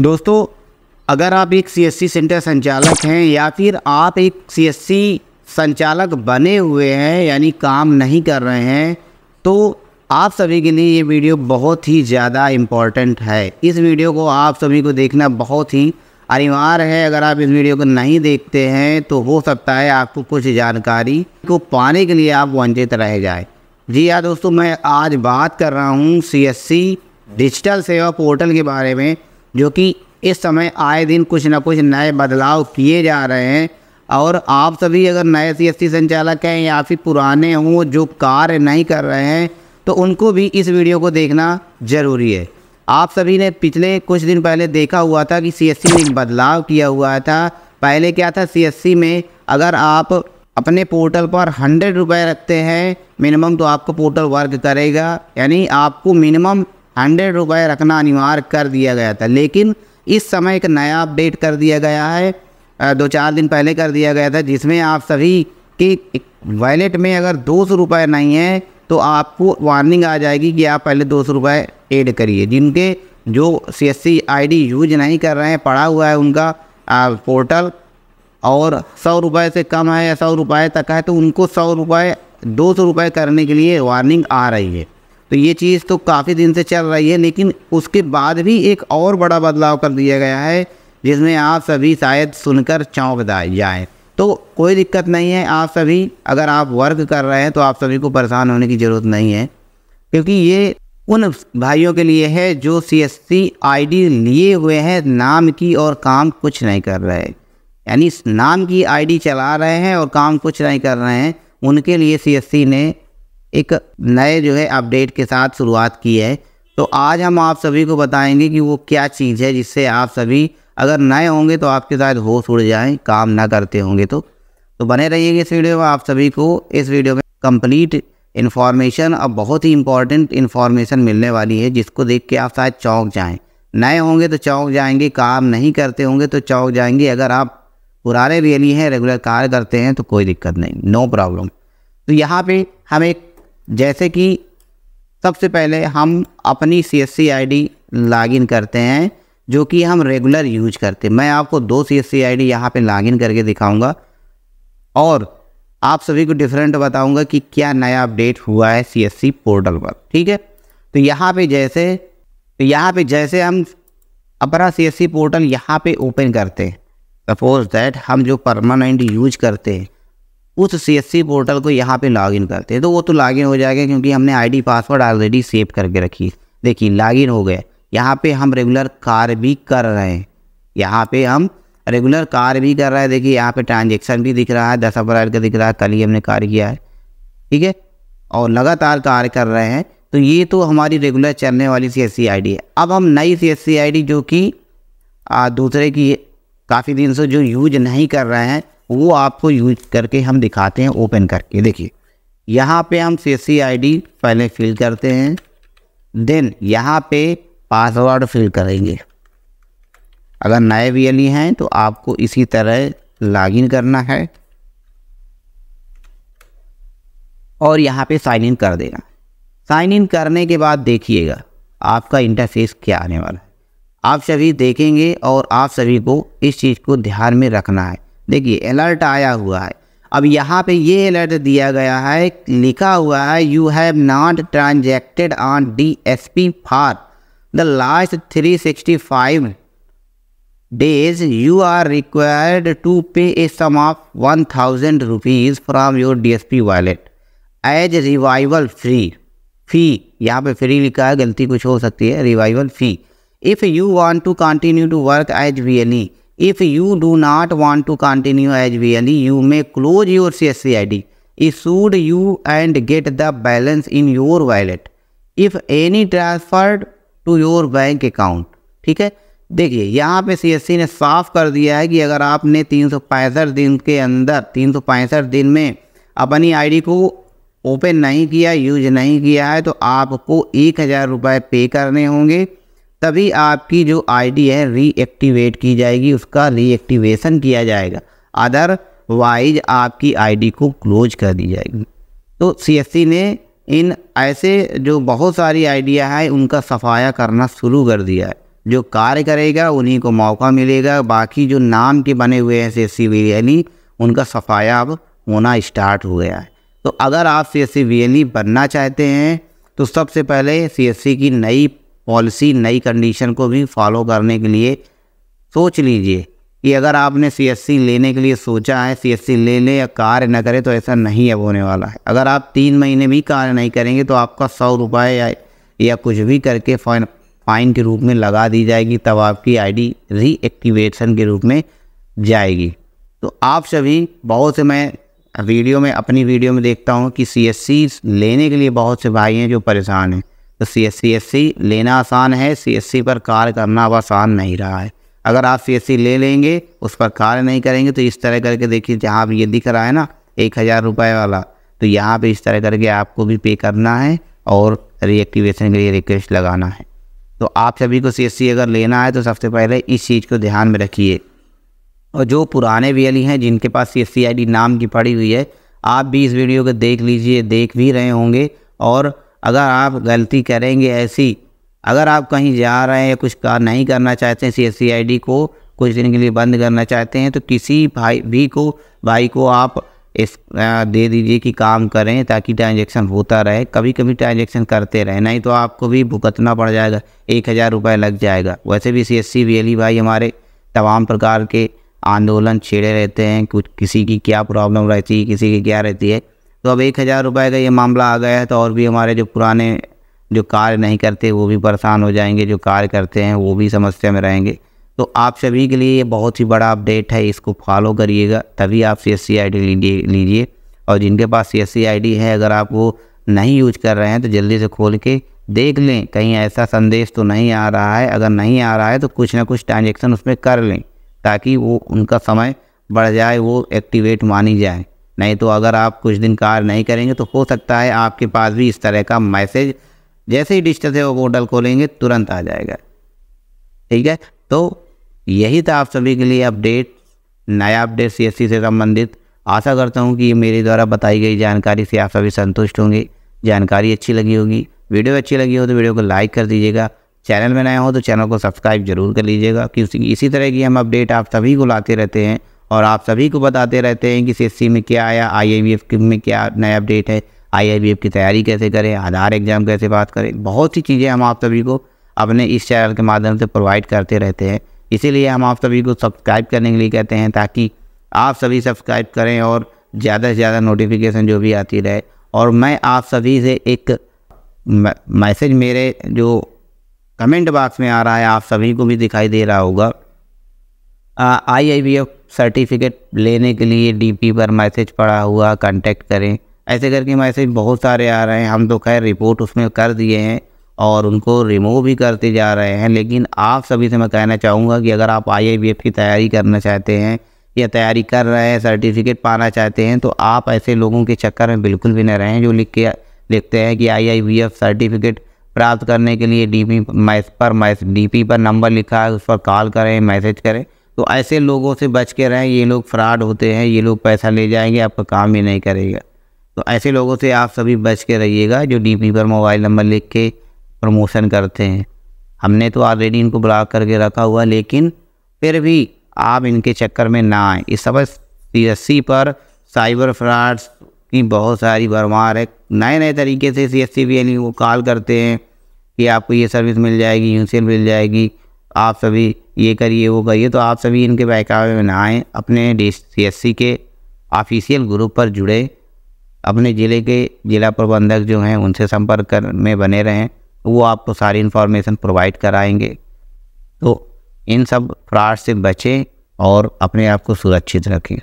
दोस्तों अगर आप एक सीएससी सेंटर संचालक हैं या फिर आप एक सीएससी संचालक बने हुए हैं यानी काम नहीं कर रहे हैं तो आप सभी के लिए ये वीडियो बहुत ही ज़्यादा इम्पॉर्टेंट है इस वीडियो को आप सभी को देखना बहुत ही अनिवार्य है अगर आप इस वीडियो को नहीं देखते हैं तो हो सकता है आपको कुछ जानकारी को पाने के लिए आप वंचित रह जाए जी हाँ दोस्तों मैं आज बात कर रहा हूँ सी डिजिटल सेवा पोर्टल के बारे में जो कि इस समय आए दिन कुछ ना कुछ नए बदलाव किए जा रहे हैं और आप सभी अगर नए सी एस संचालक हैं या फिर पुराने हों जो कार्य नहीं कर रहे हैं तो उनको भी इस वीडियो को देखना ज़रूरी है आप सभी ने पिछले कुछ दिन पहले देखा हुआ था कि सी में एक बदलाव किया हुआ था पहले क्या था सी में अगर आप अपने पोर्टल पर हंड्रेड रुपये रखते हैं मिनिमम तो आपको पोर्टल वर्क करेगा यानी आपको मिनिमम हंड्रेड रुपये रखना अनिवार्य कर दिया गया था लेकिन इस समय एक नया अपडेट कर दिया गया है दो चार दिन पहले कर दिया गया था जिसमें आप सभी की वैलेट में अगर दो सौ रुपये नहीं है तो आपको वार्निंग आ जाएगी कि आप पहले दो सौ रुपये एड करिए जिनके जो C S C I D use नहीं कर रहे हैं पड़ा हुआ है उनका पोर्टल और सौ रुपये से कम है या सौ रुपये तक है तो उनको सौ रुपये दो सौ रुपये करने के लिए वार्निंग आ रही है तो ये चीज़ तो काफ़ी दिन से चल रही है लेकिन उसके बाद भी एक और बड़ा बदलाव कर दिया गया है जिसमें आप सभी शायद सुनकर चौंक जाए तो कोई दिक्कत नहीं है आप सभी अगर आप वर्क कर रहे हैं तो आप सभी को परेशान होने की ज़रूरत नहीं है क्योंकि ये उन भाइयों के लिए है जो C S C I D लिए हुए हैं नाम की और काम कुछ नहीं कर रहे यानी नाम की आई डी चला रहे हैं और काम कुछ नहीं कर रहे हैं उनके लिए सी एस सी ने एक नए जो है अपडेट के साथ शुरुआत की है तो आज हम आप सभी को बताएंगे कि वो क्या चीज़ है जिससे आप सभी अगर नए होंगे तो आपके साथ होश उड़ जाएँ काम ना करते होंगे तो तो बने रहिएगा इस वीडियो में आप सभी को इस वीडियो में कंप्लीट इन्फॉर्मेशन और बहुत ही इंपॉर्टेंट इन्फॉर्मेशन मिलने वाली है जिसको देख के आप शायद चौंक जाएँ नए होंगे तो चौंक जाएंगे काम नहीं करते होंगे तो चौंक जाएंगे अगर आप पुराने रियली हैं रेगुलर कार करते हैं तो कोई दिक्कत नहीं नो प्रॉब्लम तो यहाँ पे हम एक जैसे कि सबसे पहले हम अपनी C S C I D login करते हैं जो कि हम रेगुलर यूज करते हैं मैं आपको दो सी एस सी आई डी यहाँ पर लॉगिन करके दिखाऊंगा और आप सभी को डिफरेंट बताऊंगा कि क्या नया अपडेट हुआ है सी एस सी पोर्टल पर ठीक है तो यहाँ पे जैसे तो यहाँ पे जैसे हम अपना सी एस सी पोर्टल यहाँ पे ओपन करते हैं सपोज दैट हम जो परमानेंट यूज करते हैं उस सी पोर्टल को यहाँ पे लॉगिन करते हैं तो वो तो लॉगिन हो जाएगा क्योंकि हमने आईडी पासवर्ड ऑलरेडी सेव करके रखी देखिए लॉगिन हो गए यहाँ पे हम रेगुलर कार्य भी कर रहे हैं यहाँ पे हम रेगुलर कार्य भी कर रहे हैं देखिए यहाँ पे ट्रांजेक्शन भी दिख रहा है दस अप्रैल का दिख रहा है कल ही हमने कार्य किया है ठीक है और लगातार कार्य कर रहे हैं तो ये तो हमारी रेगुलर चलने वाली सी एस है अब हम नई सी एस जो कि दूसरे की काफ़ी दिन से जो यूज नहीं कर रहे हैं वो आपको यूज करके हम दिखाते हैं ओपन करके देखिए यहाँ पे हम सी सी आई डी पहले फिल करते हैं देन यहाँ पे पासवर्ड फिल करेंगे अगर नए वी e हैं तो आपको इसी तरह लॉगिन करना है और यहाँ पे साइन इन कर देना साइन इन करने के बाद देखिएगा आपका इंटरफेस क्या आने वाला है आप सभी देखेंगे और आप सभी को इस चीज़ को ध्यान में रखना है देखिए अलर्ट आया हुआ है अब यहाँ पे ये अलर्ट दिया गया है लिखा हुआ है you have not transacted on D S P for the last three sixty five days you are required to pay a sum of one thousand rupees from your D S P wallet as revival free fee यहाँ पे free लिखा है गलती कुछ हो सकती है revival fee if you want to continue to work as V any if you do not want to continue as V L you may close your C S C I D E should you and get the balance in your wallet if any transferred to your bank account ठीक है देखिए यहाँ पे सी S सी ने साफ कर दिया है कि अगर आपने तीन सौ पैंसठ दिन के अंदर तीन सौ पैंसठ दिन में अपनी आई डी को ओपन नहीं किया यूज नहीं किया है तो आपको एक हज़ार रुपये पे करने होंगे तभी आपकी जो आईडी है रीएक्टिवेट की जाएगी उसका रीएक्टिवेशन किया जाएगा अदर वाइज आपकी आईडी को क्लोज कर दी जाएगी तो सीएससी ने इन ऐसे जो बहुत सारी आइडिया है उनका सफाया करना शुरू कर दिया है जो कार्य करेगा उन्हीं को मौका मिलेगा बाकी जो नाम के बने हुए हैं सी एस सी उनका सफाया अब होना स्टार्ट हो गया है तो अगर आप सी एस सी बनना चाहते हैं तो सबसे पहले सी की नई पॉलिसी नई कंडीशन को भी फॉलो करने के लिए सोच लीजिए कि अगर आपने सी लेने के लिए सोचा है सी ले लें या कार्य न करें तो ऐसा नहीं अब होने वाला है अगर आप तीन महीने भी कार्य नहीं करेंगे तो आपका सौ रुपये या, या कुछ भी करके फाइन फाइन के रूप में लगा दी जाएगी तब आपकी आईडी रीएक्टिवेशन के रूप में जाएगी तो आप सभी बहुत से मैं वीडियो में अपनी वीडियो में देखता हूँ कि सी लेने के लिए बहुत से भाई हैं जो परेशान हैं तो सी एस सी एस सी लेना आसान है सी एस सी पर कार्य करना अब आसान नहीं रहा है अगर आप सी एस सी ले लेंगे उस पर कार्य नहीं करेंगे तो इस तरह करके देखिए जहाँ ये दिख रहा है ना एक हज़ार रुपये वाला तो यहाँ पे इस तरह करके आपको भी पे करना है और रिएक्टिवेशन के लिए रिक्वेस्ट लगाना है तो आप सभी को सी अगर लेना है तो सबसे पहले इस चीज़ को ध्यान में रखिए और जो पुराने वी e हैं जिनके पास सी एस नाम की पड़ी हुई है आप भी इस वीडियो को देख लीजिए देख भी रहे होंगे और अगर आप गलती करेंगे ऐसी अगर आप कहीं जा रहे हैं कुछ कार नहीं करना चाहते हैं सी एस सी आई डी को कुछ दिन के लिए बंद करना चाहते हैं तो किसी भाई भी को भाई को आप इस दे दीजिए कि काम करें ताकि ट्रांजेक्शन होता रहे कभी कभी ट्रांजेक्शन करते रहे नहीं तो आपको भी भुगतना पड़ जाएगा एक हज़ार रुपये लग जाएगा वैसे भी सी एस सी वी भाई हमारे तमाम प्रकार के आंदोलन छेड़े रहते हैं कुछ किसी की क्या प्रॉब्लम रहती है किसी की क्या रहती है तो अब एक हज़ार रुपये का ये मामला आ गया है तो और भी हमारे जो पुराने जो कार्य नहीं करते वो भी परेशान हो जाएंगे जो कार्य करते हैं वो भी समस्या में रहेंगे तो आप सभी के लिए ये बहुत ही बड़ा अपडेट है इसको फॉलो करिएगा तभी आप सी एस सी आई डी लीजिए और जिनके पास सी एस सी आई डी है अगर आप वो नहीं यूज कर रहे हैं तो जल्दी से खोल के देख लें कहीं ऐसा संदेश तो नहीं आ रहा है अगर नहीं आ रहा है तो कुछ ना कुछ ट्रांजेक्शन उसमें कर लें ताकि वो उनका समय बढ़ जाए वो एक्टिवेट मानी जाए नहीं तो अगर आप कुछ दिन कार्य नहीं करेंगे तो हो सकता है आपके पास भी इस तरह का मैसेज जैसे ही डिजिटल सेवा पोर्टल खोलेंगे तुरंत आ जाएगा ठीक है तो यही था आप सभी के लिए अपडेट नया अपडेट सीएससी से संबंधित आशा करता हूँ कि मेरे द्वारा बताई गई जानकारी से आप सभी संतुष्ट होंगे जानकारी अच्छी लगी होगी वीडियो अच्छी लगी हो तो वीडियो को लाइक कर दीजिएगा चैनल में नया हो तो चैनल को सब्सक्राइब जरूर कर लीजिएगा क्योंकि इसी तरह की हम अपडेट आप सभी को लाते रहते हैं और आप सभी को बताते रहते हैं कि सी में क्या आया आई में क्या नया अपडेट है आई की तैयारी कैसे करें आधार एग्ज़ाम कैसे बात करें बहुत सी चीज़ें हम आप सभी को अपने इस चैनल के माध्यम से प्रोवाइड करते रहते हैं इसीलिए हम आप सभी को सब्सक्राइब करने के लिए कहते हैं ताकि आप सभी सब्सक्राइब करें और ज़्यादा से ज़्यादा नोटिफिकेशन जो भी आती रहे और मैं आप सभी से एक मैसेज मेरे जो कमेंट बॉक्स में आ रहा है आप सभी को भी दिखाई दे रहा होगा I I V F certificate लेने के लिए डीपी पर मैसेज पड़ा हुआ कांटेक्ट करें ऐसे करके मैसेज बहुत सारे आ रहे हैं हम तो खैर रिपोर्ट उसमें कर दिए हैं और उनको रिमूव भी करते जा रहे हैं लेकिन आप सभी से मैं कहना चाहूँगा कि अगर आप आई की तैयारी करना चाहते हैं या तैयारी कर रहे हैं सर्टिफिकेट पाना चाहते हैं तो आप ऐसे लोगों के चक्कर में बिल्कुल भी न रहें जो लिख के लिखते हैं कि आई सर्टिफिकेट प्राप्त करने के लिए डी पी मैस पर मैस डी पी पर नंबर लिखा है उस पर कॉल करें मैसेज करें तो ऐसे लोगों से बच के रहें ये लोग फ्रॉड होते हैं ये लोग पैसा ले जाएंगे आपका काम ही नहीं करेगा तो ऐसे लोगों से आप सभी बच के रहिएगा जो डी पर मोबाइल नंबर लिख के प्रमोशन करते हैं हमने तो ऑलरेडी इनको ब्लॉक करके रखा हुआ लेकिन फिर भी आप इनके चक्कर में ना आएँ इस समय सी पर साइबर फ्रॉड्स की बहुत सारी भरमार है नए नए तरीके से सी एस सी को कॉल करते हैं कि आपको ये सर्विस मिल जाएगी यूसीएल मिल जाएगी आप सभी ये करिए वो करिए तो आप सभी इनके बहकावे में ना आएँ अपने डी सी के ऑफिशियल ग्रुप पर जुड़े अपने ज़िले के ज़िला प्रबंधक जो हैं उनसे संपर्क कर में बने रहें वो आपको सारी इन्फॉर्मेशन प्रोवाइड कराएंगे तो इन सब फ्रॉड से बचें और अपने आप को सुरक्षित रखें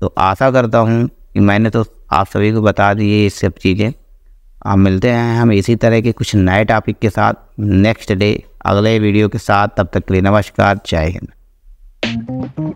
तो आशा करता हूँ कि मैंने तो आप सभी को बता दी ये सब चीज़ें आप मिलते हैं हम इसी तरह के कुछ नए टॉपिक के साथ नेक्स्ट डे अगले वीडियो के साथ तब तक के लिए नमस्कार जय हिंद